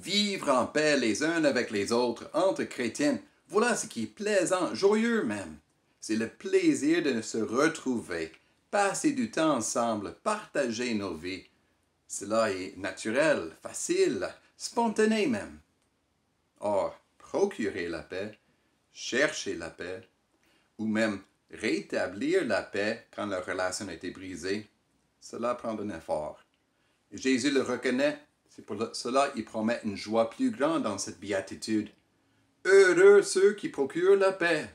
Vivre en paix les uns avec les autres, entre chrétiens, voilà ce qui est plaisant, joyeux même. C'est le plaisir de se retrouver, passer du temps ensemble, partager nos vies. Cela est naturel, facile, spontané même. Or, procurer la paix, chercher la paix, ou même rétablir la paix quand la relation a été brisée, cela prend un effort. Jésus le reconnaît c'est pour cela qu'il promet une joie plus grande dans cette béatitude. Heureux ceux qui procurent la paix.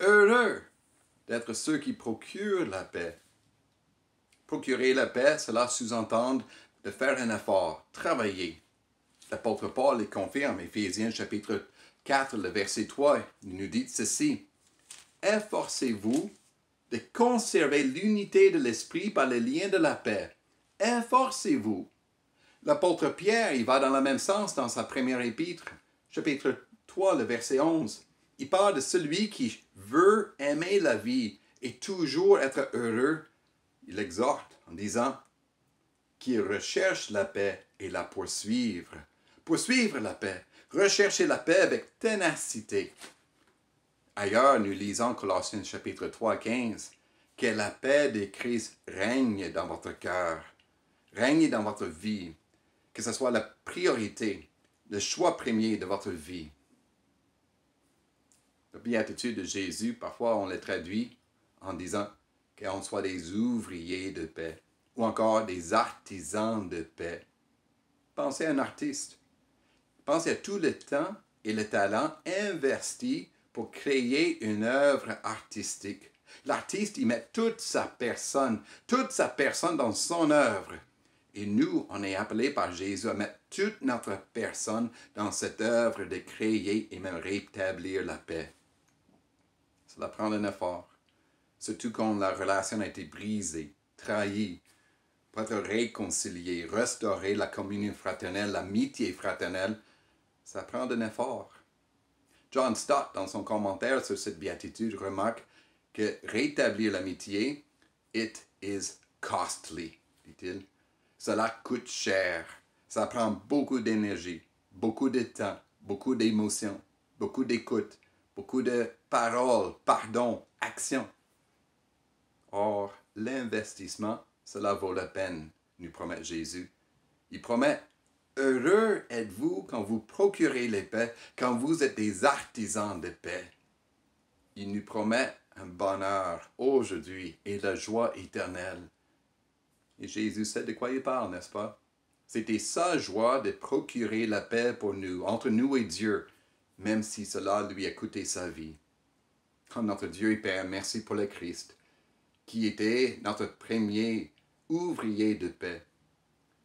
Heureux d'être ceux qui procurent la paix. Procurer la paix, cela sous-entend de faire un effort, travailler. L'apôtre Paul les confirme, Éphésiens chapitre 4, le verset 3, il nous dit ceci. Efforcez-vous de conserver l'unité de l'esprit par les liens de la paix. Efforcez-vous L'apôtre Pierre, il va dans le même sens dans sa première épître, chapitre 3, le verset 11. Il parle de celui qui veut aimer la vie et toujours être heureux. Il exhorte en disant qu'il recherche la paix et la poursuivre. Poursuivre la paix, rechercher la paix avec ténacité. Ailleurs, nous lisons Colossiens chapitre 3, 15, que la paix des Christ règne dans votre cœur, règne dans votre vie, que ce soit la priorité, le choix premier de votre vie. La béatitude de Jésus, parfois on le traduit en disant qu'on soit des ouvriers de paix ou encore des artisans de paix. Pensez à un artiste. Pensez à tout le temps et le talent investi pour créer une œuvre artistique. L'artiste y met toute sa personne, toute sa personne dans son œuvre. Et nous, on est appelés par Jésus à mettre toute notre personne dans cette œuvre de créer et même rétablir la paix. Cela prend un effort, surtout quand la relation a été brisée, trahie, pour être réconciliée, restaurer la communion fraternelle, l'amitié fraternelle. Ça prend un effort. John Stott, dans son commentaire sur cette béatitude, remarque que rétablir l'amitié, it is costly, dit-il. Cela coûte cher. Ça prend beaucoup d'énergie, beaucoup de temps, beaucoup d'émotions, beaucoup d'écoute, beaucoup de paroles, pardon, action. Or, l'investissement, cela vaut la peine, nous promet Jésus. Il promet Heureux êtes-vous quand vous procurez les paix, quand vous êtes des artisans de paix. Il nous promet un bonheur aujourd'hui et la joie éternelle. Et Jésus sait de quoi il parle, n'est-ce pas? C'était sa joie de procurer la paix pour nous, entre nous et Dieu, même si cela lui a coûté sa vie. Comme oh, notre Dieu et Père, merci pour le Christ, qui était notre premier ouvrier de paix.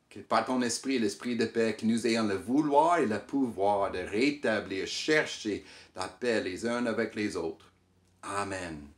Que par ton esprit, l'esprit de paix, que nous ayons le vouloir et le pouvoir de rétablir, chercher la paix les uns avec les autres. Amen.